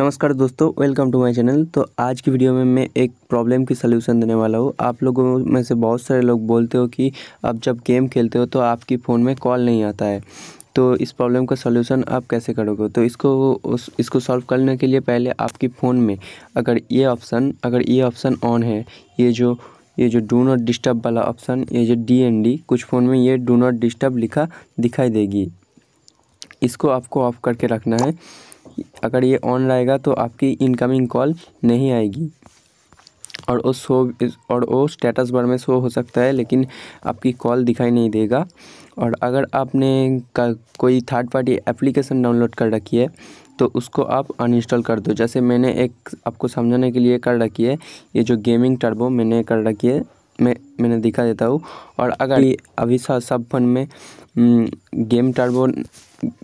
नमस्कार दोस्तों welcome to my channel तो आज की वीडियो में मैं एक प्रॉब्लम की सलूशन देने वाला हूँ आप लोगों में से बहुत सारे लोग बोलते हो कि आप जब गेम खेलते हो तो आपकी फ़ोन में कॉल नहीं आता है तो इस प्रॉब्लम का सलूशन आप कैसे करोगे तो इसको उस इसको सॉल्व करने के लिए पहले आपकी फ़ोन में अगर ये ऑप्शन अगर ये ऑप्शन ऑन है ये जो ये जो डू नॉट डिस्टर्ब वाला ऑप्शन ये जो डी कुछ फ़ोन में ये डू नॉट डिस्टर्ब लिखा दिखाई देगी इसको आपको ऑफ करके रखना है अगर ये ऑन रहेगा तो आपकी इनकमिंग कॉल नहीं आएगी और वो शो और वो स्टेटस बार में शो हो सकता है लेकिन आपकी कॉल दिखाई नहीं देगा और अगर आपने का कोई थर्ड पार्टी एप्लीकेशन डाउनलोड कर रखी है तो उसको आप अनइंस्टॉल कर दो जैसे मैंने एक आपको समझाने के लिए कर रखी है ये जो गेमिंग टर्बो मैंने कर रखी है मैं मैंने दिखा देता हूँ और अगर अभी सब फोन में गेम टर्बो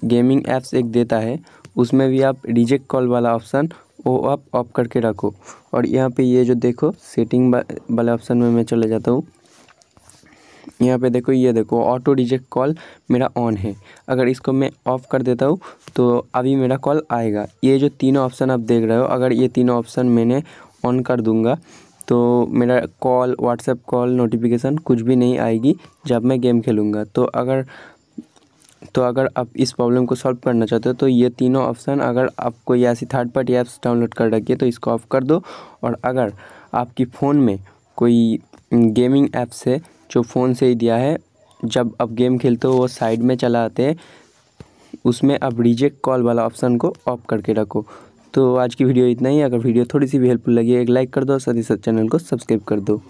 गेमिंग एप्स एक देता है उसमें भी आप रिजेक्ट कॉल वाला ऑप्शन वो आप ऑफ करके रखो और यहाँ पे ये जो देखो सेटिंग वाले ऑप्शन में मैं चले जाता हूँ यहाँ पे देखो ये देखो ऑटो रिजेक्ट कॉल मेरा ऑन है अगर इसको मैं ऑफ़ कर देता हूँ तो अभी मेरा कॉल आएगा ये जो तीनों ऑप्शन आप देख रहे हो अगर ये तीनों ऑप्शन मैंने ऑन कर दूँगा तो मेरा कॉल व्हाट्सएप कॉल नोटिफिकेशन कुछ भी नहीं आएगी जब मैं गेम खेलूँगा तो अगर तो अगर आप इस प्रॉब्लम को सॉल्व करना चाहते हो तो ये तीनों ऑप्शन अगर आपको कोई ऐसी थर्ड पार्टी ऐप्स डाउनलोड कर रखिए तो इसको ऑफ कर दो और अगर आपकी फ़ोन में कोई गेमिंग ऐप्स है जो फ़ोन से ही दिया है जब आप गेम खेलते हो वो साइड में चला आते हैं उसमें आप रिजेक्ट कॉल वाला ऑप्शन को ऑफ करके रखो तो आज की वीडियो इतना ही अगर वीडियो थोड़ी सी भी हेल्पफुल लगी एक लाइक कर दो साथ ही साथ चैनल को सब्सक्राइब कर दो